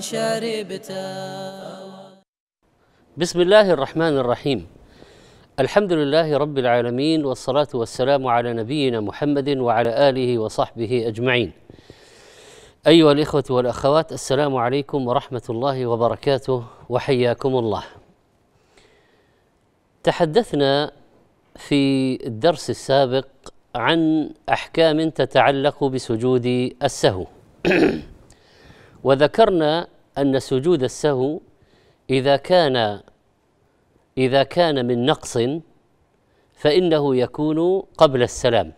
شربته بسم الله الرحمن الرحيم الحمد لله رب العالمين والصلاة والسلام على نبينا محمد وعلى آله وصحبه أجمعين أيها الإخوة والأخوات السلام عليكم ورحمة الله وبركاته وحياكم الله تحدثنا في الدرس السابق عن أحكام تتعلق بسجود السهو وذكرنا أن سجود السهو إذا كان إذا كان من نقص فإنه يكون قبل السلام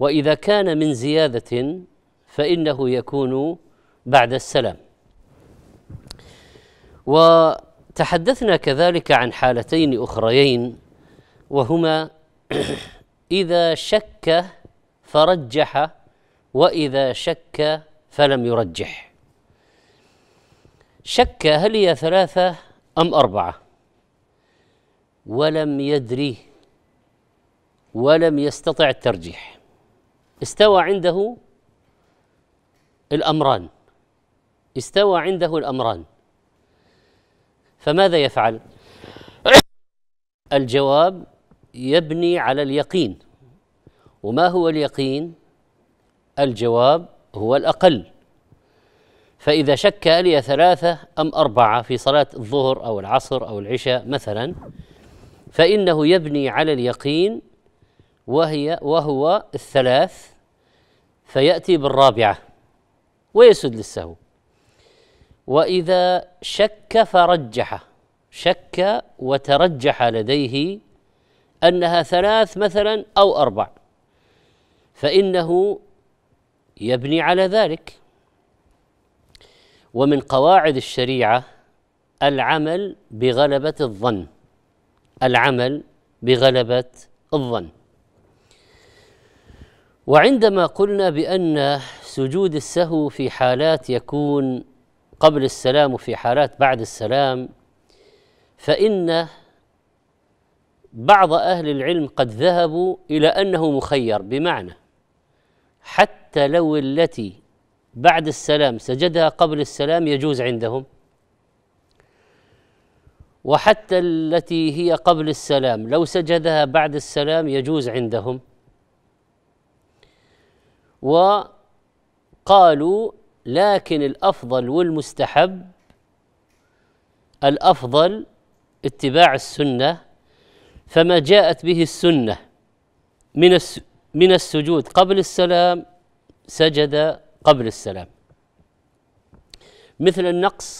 وإذا كان من زيادة فإنه يكون بعد السلام وتحدثنا كذلك عن حالتين أخريين وهما إذا شك فرجح وإذا شك فلم يرجح شك هل هي ثلاثة أم أربعة ولم يدري ولم يستطع الترجيح استوى عنده الأمران استوى عنده الأمران فماذا يفعل الجواب يبني على اليقين وما هو اليقين الجواب هو الأقل فإذا شك ألي ثلاثة أم أربعة في صلاة الظهر أو العصر أو العشاء مثلا فإنه يبني على اليقين وهي وهو الثلاث فيأتي بالرابعة ويسد للسهو وإذا شك فرجح شك وترجح لديه أنها ثلاث مثلا أو أربع فإنه يبني على ذلك ومن قواعد الشريعه العمل بغلبه الظن العمل بغلبه الظن وعندما قلنا بان سجود السهو في حالات يكون قبل السلام وفي حالات بعد السلام فان بعض اهل العلم قد ذهبوا الى انه مخير بمعنى حتى لو التي بعد السلام سجدها قبل السلام يجوز عندهم وحتى التي هي قبل السلام لو سجدها بعد السلام يجوز عندهم وقالوا لكن الافضل والمستحب الافضل اتباع السنه فما جاءت به السنه من من السجود قبل السلام سجد قبل السلام مثل النقص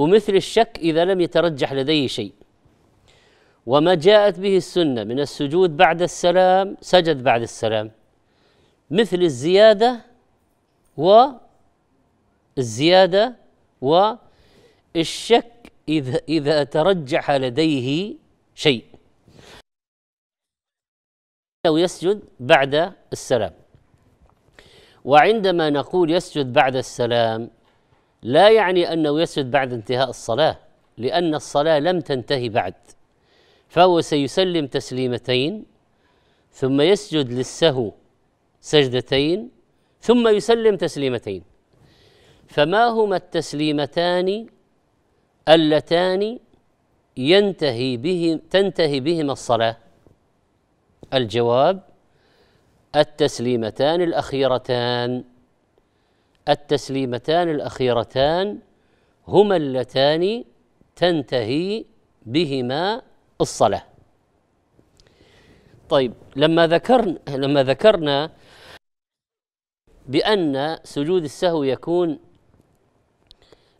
ومثل الشك إذا لم يترجح لديه شيء وما جاءت به السنة من السجود بعد السلام سجد بعد السلام مثل الزيادة و الزيادة والشك إذا إذا ترجح لديه شيء أو يسجد بعد السلام وعندما نقول يسجد بعد السلام لا يعني انه يسجد بعد انتهاء الصلاه لان الصلاه لم تنتهي بعد فهو سيسلم تسليمتين ثم يسجد للسهو سجدتين ثم يسلم تسليمتين فما هما التسليمتان اللتان ينتهي به تنتهي بهما الصلاه الجواب التسليمتان الاخيرتان التسليمتان الاخيرتان هما اللتان تنتهي بهما الصلاه طيب لما ذكرنا لما ذكرنا بان سجود السهو يكون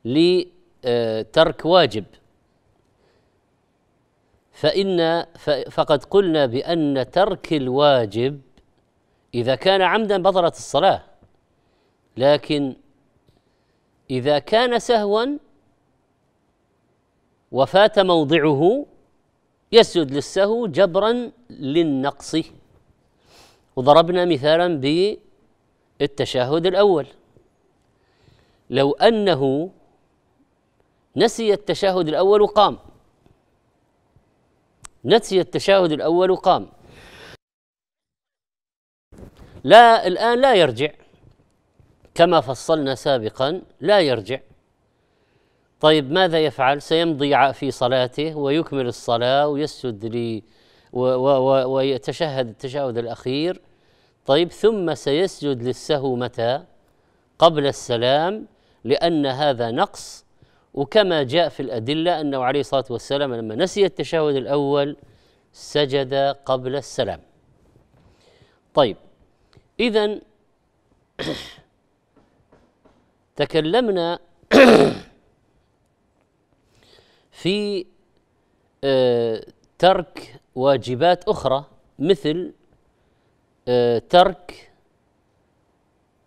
لترك آه، واجب فإن فقد قلنا بأن ترك الواجب إذا كان عمدا بطلت الصلاة لكن إذا كان سهوا وفات موضعه يسجد للسهو جبرا للنقص وضربنا مثالا بالتشهد الأول لو أنه نسي التشهد الأول وقام نسي التشهد الأول وقام لا الآن لا يرجع كما فصلنا سابقا لا يرجع طيب ماذا يفعل سيمضي في صلاته ويكمل الصلاة ويسجد لي ويتشهد التشهد الأخير طيب ثم سيسجد للسهو متى قبل السلام لأن هذا نقص وكما جاء في الأدلة أنه عليه الصلاة والسلام لما نسي التشهد الأول سجد قبل السلام طيب إذا تكلمنا في آه، ترك واجبات أخرى مثل آه، ترك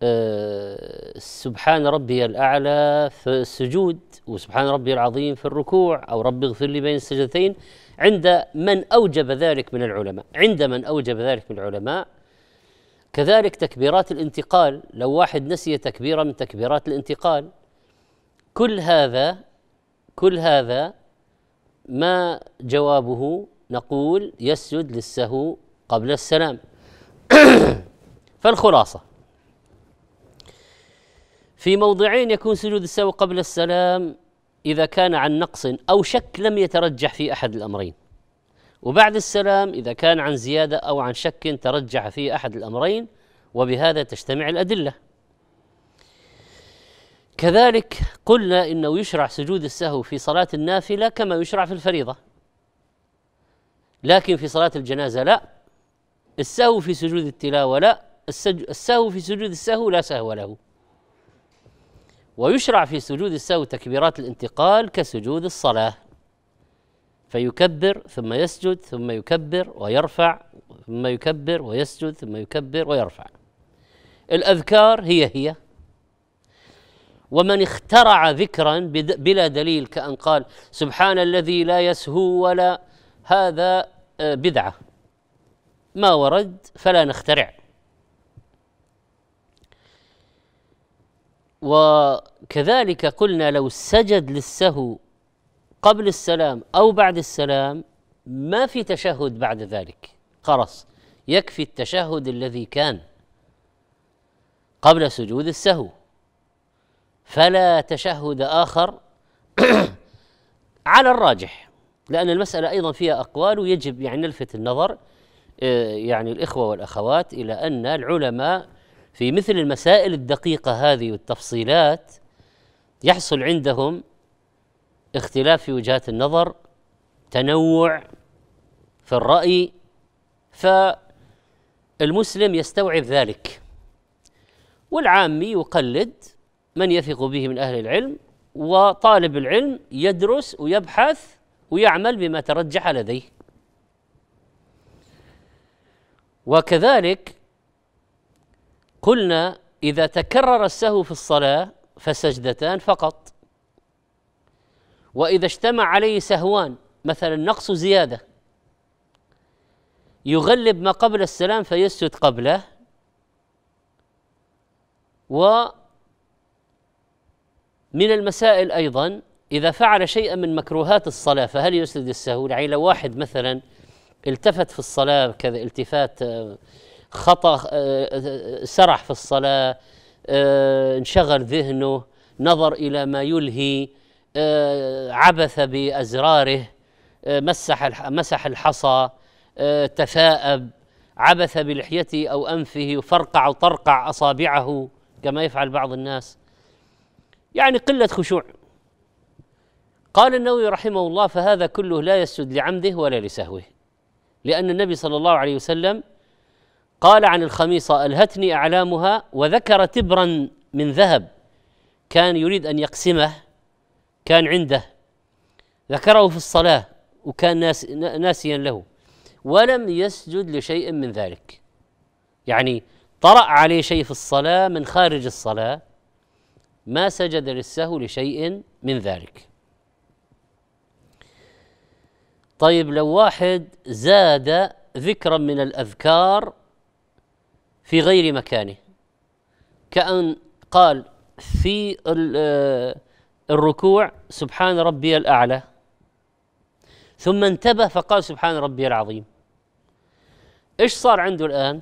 آه، سبحان ربي الأعلى في السجود وسبحان ربي العظيم في الركوع أو ربي اغفر لي بين السجدتين عند من أوجب ذلك من العلماء عند من أوجب ذلك من العلماء كذلك تكبيرات الانتقال لو واحد نسي تكبيره من تكبيرات الانتقال كل هذا كل هذا ما جوابه نقول يسجد للسهو قبل السلام فالخلاصه في موضعين يكون سجود السهو قبل السلام اذا كان عن نقص او شك لم يترجح في احد الامرين وبعد السلام إذا كان عن زيادة أو عن شك ترجح فيه أحد الأمرين وبهذا تجتمع الأدلة كذلك قلنا إنه يشرع سجود السهو في صلاة النافلة كما يشرع في الفريضة لكن في صلاة الجنازة لا السهو في سجود التلاوة لا السهو في سجود السهو لا سهو له ويشرع في سجود السهو تكبيرات الانتقال كسجود الصلاه فيكبر ثم يسجد ثم يكبر ويرفع ثم يكبر ويسجد ثم يكبر ويرفع الأذكار هي هي ومن اخترع ذكرا بلا دليل كأن قال سبحان الذي لا يسهو ولا هذا آه، بدعة ما ورد فلا نخترع وكذلك قلنا لو سجد للسهو قبل السلام او بعد السلام ما في تشهد بعد ذلك خلاص يكفي التشهد الذي كان قبل سجود السهو فلا تشهد اخر على الراجح لان المساله ايضا فيها اقوال ويجب يعني نلفت النظر آه، يعني الاخوه والاخوات الى ان العلماء في مثل المسائل الدقيقه هذه والتفصيلات يحصل عندهم اختلاف في وجهات النظر تنوع في الرأي فالمسلم يستوعب ذلك والعامي يقلد من يثق به من أهل العلم وطالب العلم يدرس ويبحث ويعمل بما ترجح لديه وكذلك قلنا إذا تكرر السهو في الصلاة فسجدتان فقط واذا اجتمع عليه سهوان مثلا نقص زياده يغلب ما قبل السلام فيسجد قبله و من المسائل ايضا اذا فعل شيئا من مكروهات الصلاه فهل يسجد السهو؟ يعني لو واحد مثلا التفت في الصلاه كذا التفات آه، خطا آه، آه، سرح في الصلاه انشغل ذهنه نظر الى ما يلهي آه، عبث بازراره آه، مسح مسح الحصى آه، تثاءب عبث بلحيته او انفه فرقع وطرقع اصابعه كما يفعل بعض الناس يعني قله خشوع قال النووي رحمه الله فهذا كله لا يسجد لعمده ولا لسهوه لأن النبي صلى الله عليه وسلم قال عن الخميصة ألهتني أعلامها وذكر تبرا من ذهب كان يريد أن يقسمه كان عنده ذكره في الصلاة وكان ناس ناسيا له ولم يسجد لشيء من ذلك يعني طرأ عليه شيء في الصلاة من خارج الصلاة ما سجد للسهو لشيء من ذلك طيب لو واحد زاد ذكرا من الأذكار في غير مكانه كأن قال في الركوع سبحان ربي الاعلى ثم انتبه فقال سبحان ربي العظيم ايش صار عنده الان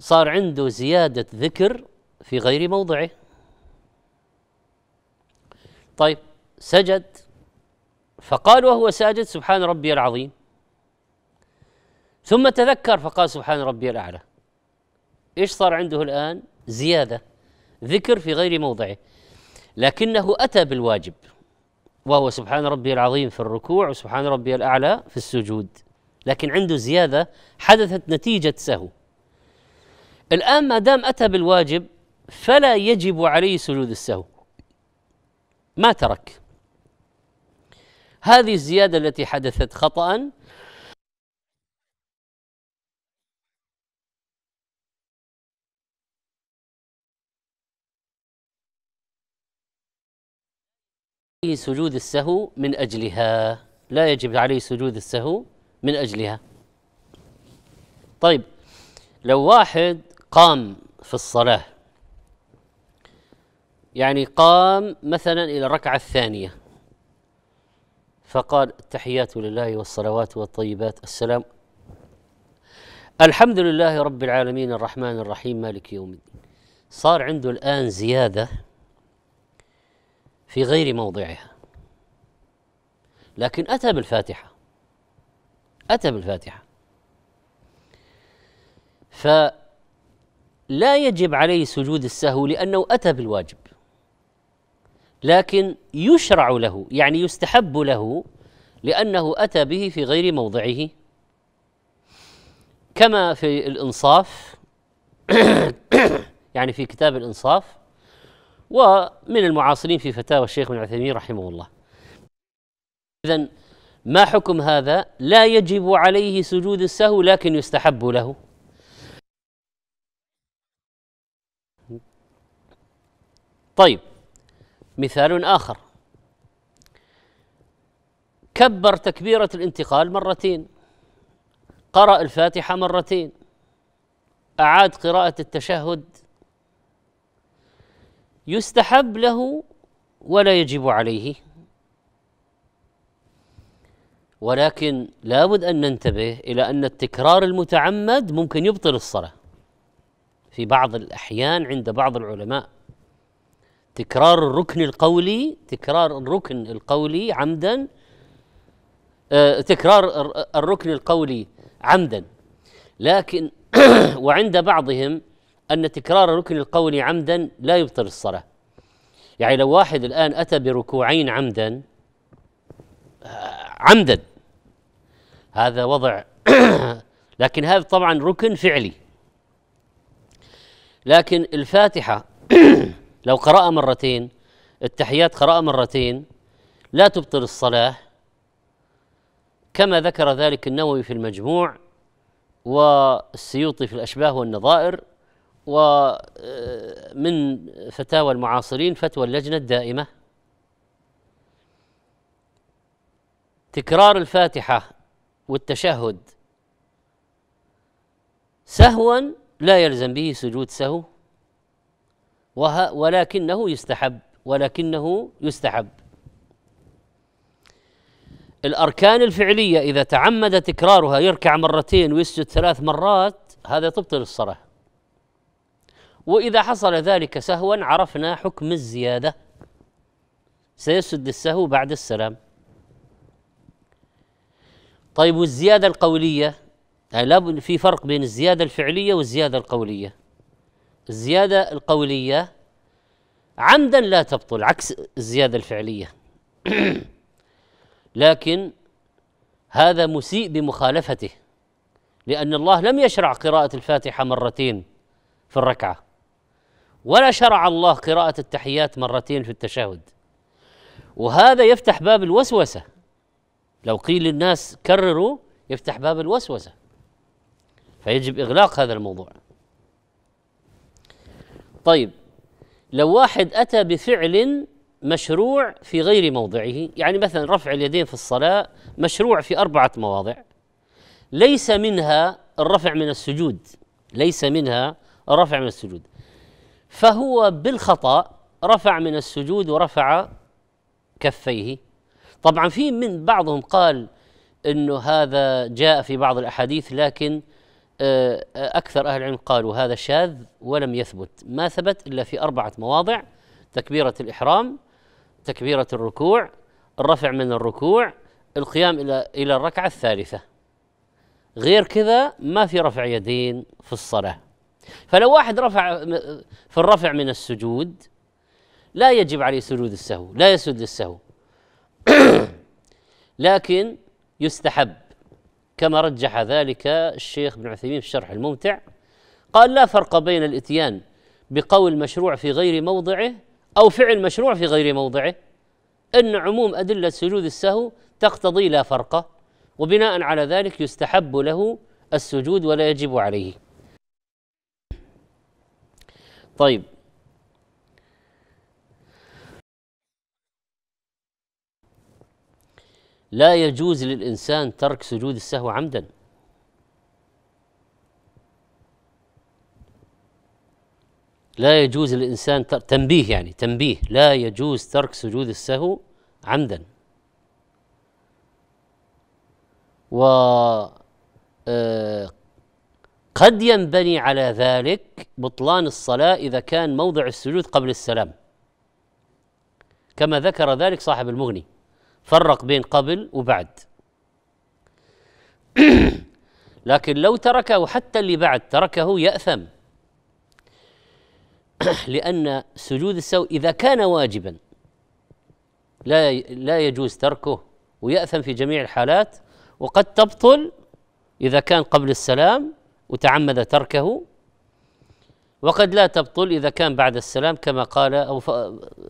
صار عنده زياده ذكر في غير موضعه طيب سجد فقال وهو ساجد سبحان ربي العظيم ثم تذكر فقال سبحان ربي الاعلى ايش صار عنده الان زياده ذكر في غير موضعه لكنه أتى بالواجب وهو سبحان ربي العظيم في الركوع وسبحان ربي الأعلى في السجود لكن عنده زيادة حدثت نتيجة سهو الآن ما دام أتى بالواجب فلا يجب عليه سجود السهو ما ترك هذه الزيادة التي حدثت خطأ سجود السهو من أجلها لا يجب عليه سجود السهو من أجلها طيب لو واحد قام في الصلاة يعني قام مثلا إلى الركعة الثانية فقال التحيات لله والصلوات والطيبات السلام الحمد لله رب العالمين الرحمن الرحيم مالك يوم الدين صار عنده الآن زيادة في غير موضعها لكن أتى بالفاتحة أتى بالفاتحة فلا يجب عليه سجود السهو لأنه أتى بالواجب لكن يشرع له يعني يستحب له لأنه أتى به في غير موضعه كما في الإنصاف يعني في كتاب الإنصاف ومن المعاصرين في فتاوى الشيخ ابن عثيمين رحمه الله إذا ما حكم هذا لا يجب عليه سجود السهو لكن يستحب له طيب مثال آخر كبر تكبيرة الانتقال مرتين قرأ الفاتحة مرتين أعاد قراءة التشهد يستحب له ولا يجب عليه ولكن لابد ان ننتبه الى ان التكرار المتعمد ممكن يبطل الصلاه في بعض الاحيان عند بعض العلماء تكرار الركن القولي تكرار الركن القولي عمدا آه، تكرار الركن القولي عمدا لكن وعند بعضهم أن تكرار ركن القول عمدا لا يبطل الصلاة يعني لو واحد الآن أتى بركوعين عمدا آه، عمدا هذا وضع لكن هذا طبعا ركن فعلي لكن الفاتحة لو قرأ مرتين التحيات قرأ مرتين لا تبطل الصلاة كما ذكر ذلك النووي في المجموع والسيوطي في الأشباه والنظائر ومن آه، فتاوى المعاصرين فتوى اللجنة الدائمة تكرار الفاتحة والتشهد سهوا لا يلزم به سجود سهو ولكنه يستحب ولكنه يستحب الأركان الفعلية إذا تعمد تكرارها يركع مرتين ويسجد ثلاث مرات هذا تبطل الصلاة وإذا حصل ذلك سهوا عرفنا حكم الزيادة سيسد السهو بعد السلام طيب والزيادة القولية يعني في فرق بين الزيادة الفعلية والزيادة القولية الزيادة القولية عمدا لا تبطل عكس الزيادة الفعلية لكن هذا مسيء بمخالفته لأن الله لم يشرع قراءة الفاتحة مرتين في الركعة ولا شرع الله قراءة التحيات مرتين في التشهد وهذا يفتح باب الوسوسة لو قيل للناس كرروا يفتح باب الوسوسة فيجب إغلاق هذا الموضوع طيب لو واحد أتى بفعل مشروع في غير موضعه يعني مثلا رفع اليدين في الصلاة مشروع في أربعة مواضع ليس منها الرفع من السجود ليس منها الرفع من السجود فهو بالخطأ رفع من السجود ورفع كفيه طبعا في من بعضهم قال انه هذا جاء في بعض الاحاديث لكن آه، اكثر اهل العلم قالوا هذا شاذ ولم يثبت ما ثبت الا في اربعه مواضع تكبيره الاحرام تكبيره الركوع الرفع من الركوع القيام الى الى الركعه الثالثه غير كذا ما في رفع يدين في الصلاه فلو واحد رفع في الرفع من السجود لا يجب عليه سجود السهو لا يسجد للسهو لكن يستحب كما رجح ذلك الشيخ ابن عثيمين في الشرح الممتع قال لا فرق بين الاتيان بقول مشروع في غير موضعه او فعل مشروع في غير موضعه ان عموم ادله سجود السهو تقتضي لا فرق وبناء على ذلك يستحب له السجود ولا يجب عليه طيب لا يجوز للإنسان ترك سجود السهو عمدا لا يجوز للإنسان تنبيه يعني تنبيه لا يجوز ترك سجود السهو عمدا و آه، قد ينبني على ذلك بطلان الصلاة إذا كان موضع السجود قبل السلام كما ذكر ذلك صاحب المغني فرق بين قبل وبعد لكن لو تركه حتى اللي بعد تركه يأثم لأن سجود السوء إذا كان واجبا لا لا يجوز تركه ويأثم في جميع الحالات وقد تبطل إذا كان قبل السلام وتعمد تركه وقد لا تبطل إذا كان بعد السلام كما قال أو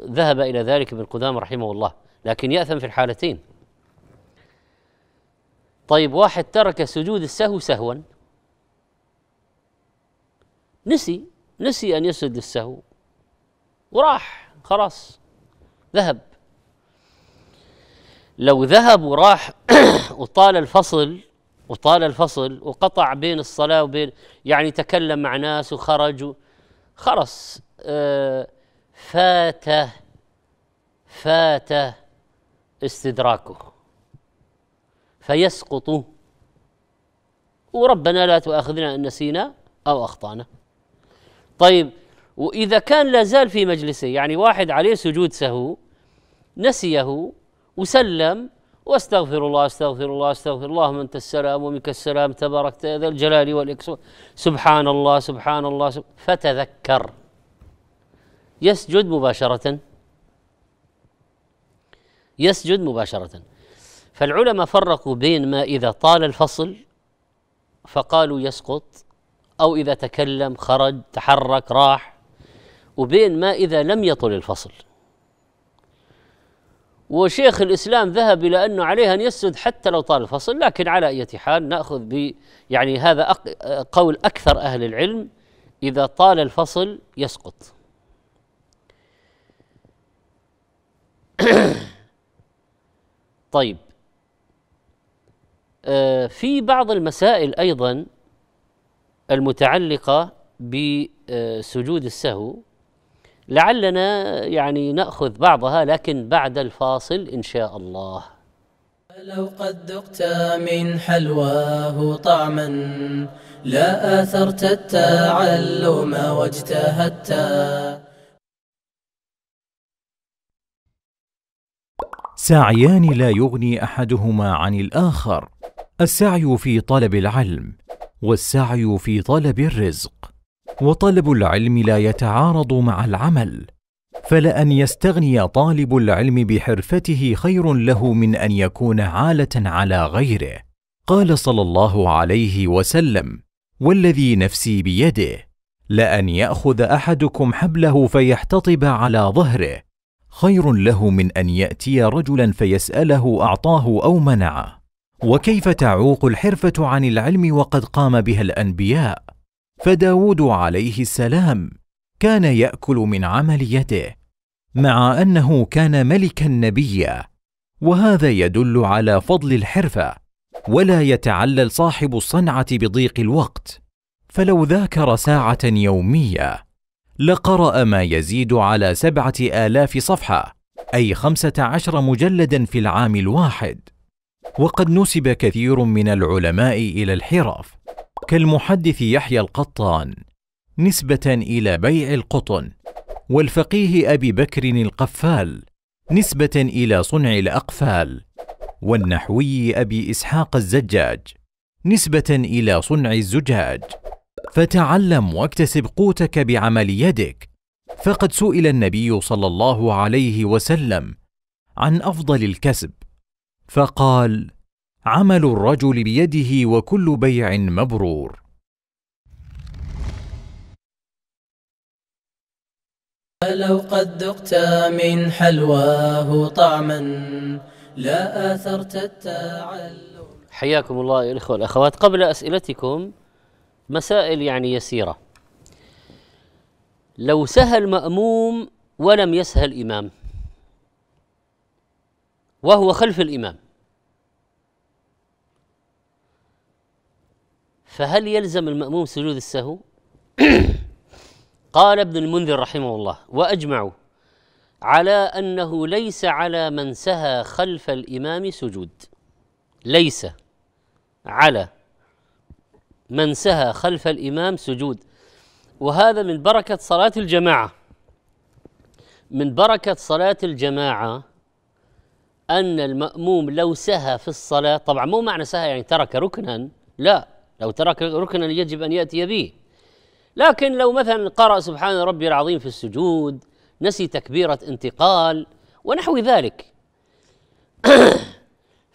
ذهب إلى ذلك ابن قدام رحمه الله لكن يأثم في الحالتين طيب واحد ترك سجود السهو سهوا نسي نسي أن يسجد للسهو وراح خلاص ذهب لو ذهب وراح وطال الفصل وطال الفصل وقطع بين الصلاة وبين يعني تكلم مع ناس وخرج خرس آه، فات فات استدراكه فيسقط وربنا لا تؤاخذنا ان نسينا او اخطانا طيب واذا كان لا زال في مجلسه يعني واحد عليه سجود سهو نسيه وسلم واستغفر الله استغفر الله استغفر الله من انت السلام ومنك السلام تبارك ذا الجلال والاكرام سبحان الله سبحان الله سب... فتذكر يسجد مباشرة يسجد مباشرة فالعلماء فرقوا بين ما إذا طال الفصل فقالوا يسقط أو إذا تكلم خرج تحرك راح وبين ما إذا لم يطل الفصل وشيخ الاسلام ذهب الى انه عليه ان يسجد حتى لو طال الفصل لكن على اية حال ناخذ ب يعني هذا قول اكثر اهل العلم اذا طال الفصل يسقط طيب آه، في بعض المسائل ايضا المتعلقه بسجود السهو لعلنا يعني ناخذ بعضها لكن بعد الفاصل ان شاء الله لو قد ذقت من حلواه طعما لا اثرت التعلم واجتهدت سعيان لا يغني احدهما عن الاخر السعي في طلب العلم والسعي في طلب الرزق وطلب العلم لا يتعارض مع العمل فلان يستغني طالب العلم بحرفته خير له من ان يكون عاله على غيره قال صلى الله عليه وسلم والذي نفسي بيده لان ياخذ احدكم حبله فيحتطب على ظهره خير له من ان ياتي رجلا فيساله اعطاه او منعه وكيف تعوق الحرفه عن العلم وقد قام بها الانبياء فداود عليه السلام كان ياكل من عمل يده مع انه كان ملكا نبيا وهذا يدل على فضل الحرفه ولا يتعلل صاحب الصنعه بضيق الوقت فلو ذاكر ساعه يوميه لقرا ما يزيد على سبعه الاف صفحه اي خمسه عشر مجلدا في العام الواحد وقد نسب كثير من العلماء الى الحرف كالمحدث يحيى القطان نسبة إلى بيع القطن، والفقيه أبي بكر القفال نسبة إلى صنع الأقفال، والنحوي أبي إسحاق الزجاج نسبة إلى صنع الزجاج. فتعلم واكتسب قوتك بعمل يدك، فقد سئل النبي صلى الله عليه وسلم عن أفضل الكسب، فقال: عمل الرجل بيده وكل بيع مبرور لو قد ذقت من حلواه طعما لا اثرت التعلم حياكم الله يا الاخوه والاخوات قبل اسئلتكم مسائل يعني يسيره لو سهل ماموم ولم يسهل امام وهو خلف الامام فهل يلزم المأموم سجود السهو؟ قال ابن المنذر رحمه الله وأجمعوا على أنه ليس على من سهى خلف الإمام سجود ليس على من سهى خلف الإمام سجود وهذا من بركة صلاة الجماعة من بركة صلاة الجماعة أن المأموم لو سهى في الصلاة طبعا مو معنى سهى يعني ترك ركنا لا لو ترك ركنا يجب أن يأتي به لكن لو مثلا قرأ سبحان ربي العظيم في السجود نسي تكبيرة انتقال ونحو ذلك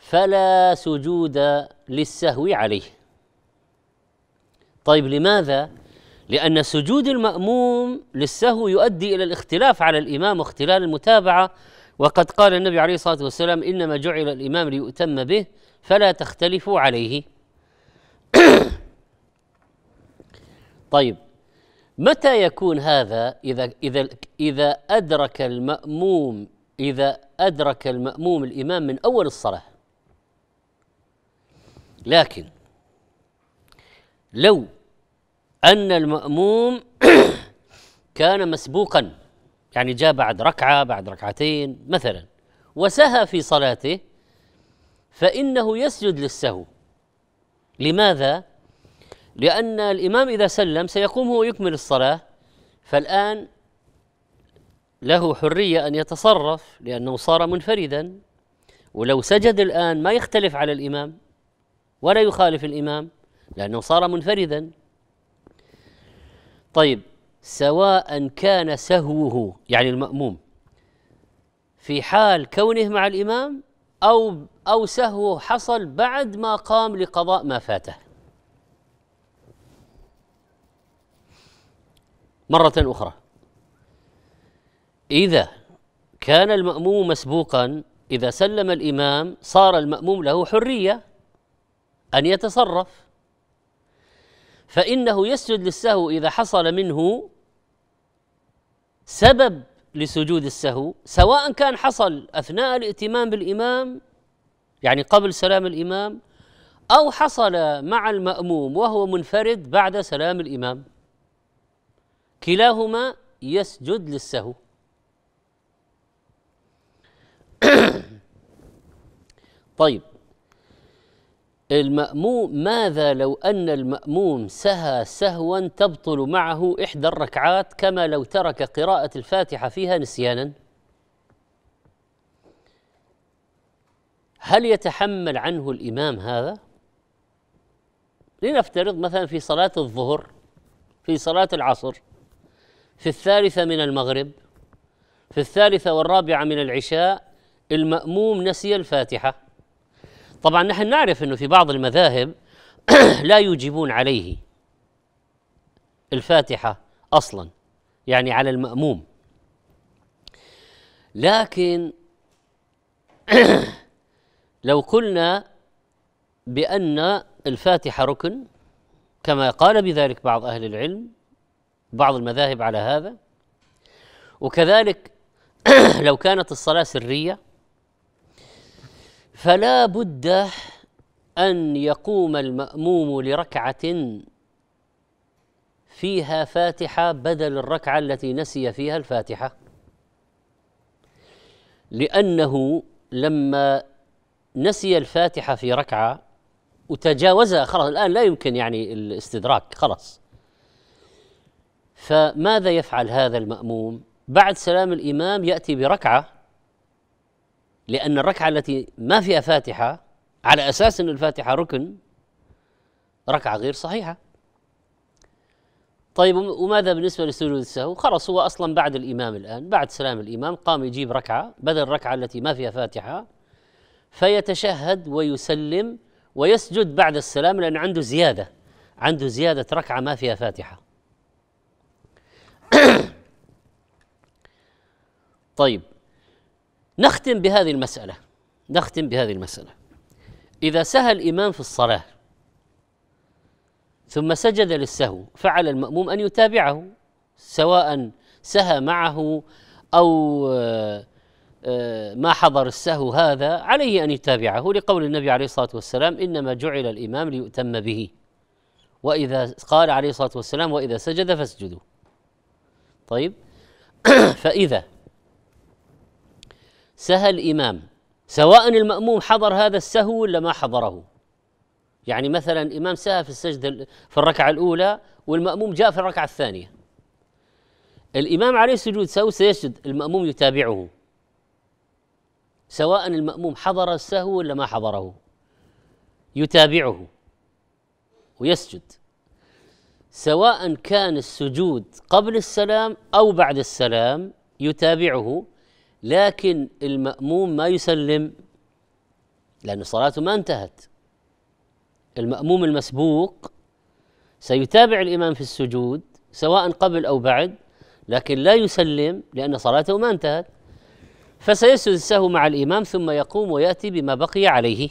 فلا سجود للسهو عليه طيب لماذا لأن سجود المأموم للسهو يؤدي إلى الاختلاف على الإمام واختلال المتابعة وقد قال النبي عليه الصلاة والسلام إنما جعل الإمام ليؤتم به فلا تختلفوا عليه طيب متى يكون هذا إذا إذا إذا أدرك المأموم إذا أدرك المأموم الإمام من أول الصلاة لكن لو أن المأموم كان مسبوقا يعني جاء بعد ركعة بعد ركعتين مثلا وسهى في صلاته فإنه يسجد للسهو لماذا؟ لأن الإمام إذا سلم سيقوم هو يكمل الصلاة فالآن له حرية أن يتصرف لأنه صار منفردا ولو سجد الآن ما يختلف على الإمام ولا يخالف الإمام لأنه صار منفردا طيب سواء كان سهوه يعني المأموم في حال كونه مع الإمام أو أو سهوه حصل بعد ما قام لقضاء ما فاته مرة أخرى إذا كان المأموم مسبوقا إذا سلم الإمام صار المأموم له حرية أن يتصرف فإنه يسجد للسهو إذا حصل منه سبب لسجود السهو سواء كان حصل أثناء الائتمام بالإمام يعني قبل سلام الإمام أو حصل مع المأموم وهو منفرد بعد سلام الإمام كلاهما يسجد للسهو طيب المأموم ماذا لو أن المأموم سهى سهوا تبطل معه إحدى الركعات كما لو ترك قراءة الفاتحة فيها نسيانا هل يتحمل عنه الإمام هذا؟ لنفترض مثلا في صلاة الظهر في صلاة العصر في الثالثة من المغرب في الثالثة والرابعة من العشاء المأموم نسي الفاتحة طبعا نحن نعرف أنه في بعض المذاهب لا يجيبون عليه الفاتحة أصلا يعني على المأموم لكن لو قلنا بأن الفاتحة ركن كما قال بذلك بعض أهل العلم بعض المذاهب على هذا وكذلك لو كانت الصلاة سرية فلا بد أن يقوم المأموم لركعة فيها فاتحة بدل الركعة التي نسي فيها الفاتحة لأنه لما نسي الفاتحة في ركعة وتجاوزها خلاص الآن لا يمكن يعني الاستدراك خلاص فماذا يفعل هذا المأموم بعد سلام الإمام يأتي بركعة لأن الركعة التي ما فيها فاتحة على أساس أن الفاتحة ركن ركعة غير صحيحة طيب وماذا بالنسبة لسجود السهو؟ خلاص هو أصلا بعد الإمام الآن بعد سلام الإمام قام يجيب ركعة بدل الركعة التي ما فيها فاتحة فيتشهد ويسلم ويسجد بعد السلام لأن عنده زيادة عنده زيادة ركعة ما فيها فاتحة طيب نختم بهذه المسألة نختم بهذه المسألة إذا سهى الإمام في الصلاة ثم سجد للسهو فعلى المأموم أن يتابعه سواء سهى معه أو آه، ما حضر السهو هذا عليه ان يتابعه لقول النبي عليه الصلاه والسلام انما جعل الامام ليؤتم به واذا قال عليه الصلاه والسلام واذا سجد فاسجدوا طيب فاذا سهى الامام سواء الماموم حضر هذا السهو ولا ما حضره يعني مثلا الامام سهى في السجده في الركعه الاولى والماموم جاء في الركعه الثانيه الامام عليه سجود سهو سيسجد الماموم يتابعه سواء المأموم حضر السهو ولا ما حضره يتابعه ويسجد سواء كان السجود قبل السلام او بعد السلام يتابعه لكن المأموم ما يسلم لأن صلاته ما انتهت المأموم المسبوق سيتابع الإمام في السجود سواء قبل أو بعد لكن لا يسلم لأن صلاته ما انتهت فسيسجد السهو مع الإمام ثم يقوم ويأتي بما بقي عليه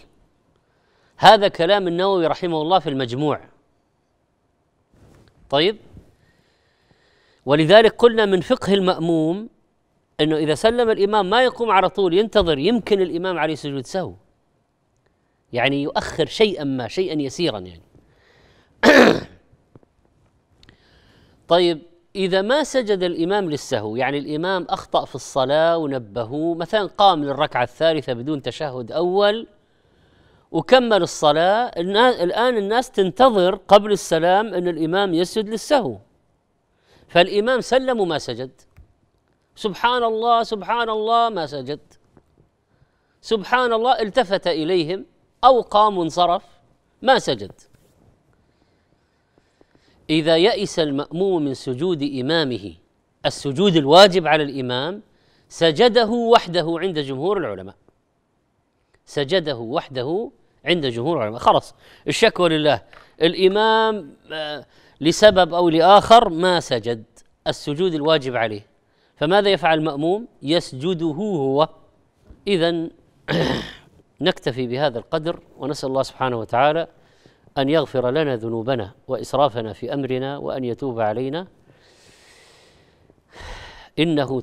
هذا كلام النووي رحمه الله في المجموع طيب ولذلك قلنا من فقه المأموم أنه إذا سلم الإمام ما يقوم على طول ينتظر يمكن الإمام عليه سجود سهو يعني يؤخر شيئا ما شيئا يسيرا يعني طيب إذا ما سجد الإمام للسهو يعني الإمام أخطأ في الصلاة ونبهوه مثلا قام للركعة الثالثة بدون تشهد أول وكمل الصلاة الآن الناس تنتظر قبل السلام أن الإمام يسجد للسهو فالإمام سلم وما سجد سبحان الله سبحان الله ما سجد سبحان الله التفت إليهم أو قام وانصرف ما سجد إذا يئس المأموم من سجود إمامه السجود الواجب على الإمام سجده وحده عند جمهور العلماء سجده وحده عند جمهور العلماء خلص الشكوى لله الإمام آه، لسبب أو لآخر ما سجد السجود الواجب عليه فماذا يفعل المأموم يسجده هو إذا نكتفي بهذا القدر ونسأل الله سبحانه وتعالى أن يغفر لنا ذنوبنا وإسرافنا في أمرنا وأن يتوب علينا إنه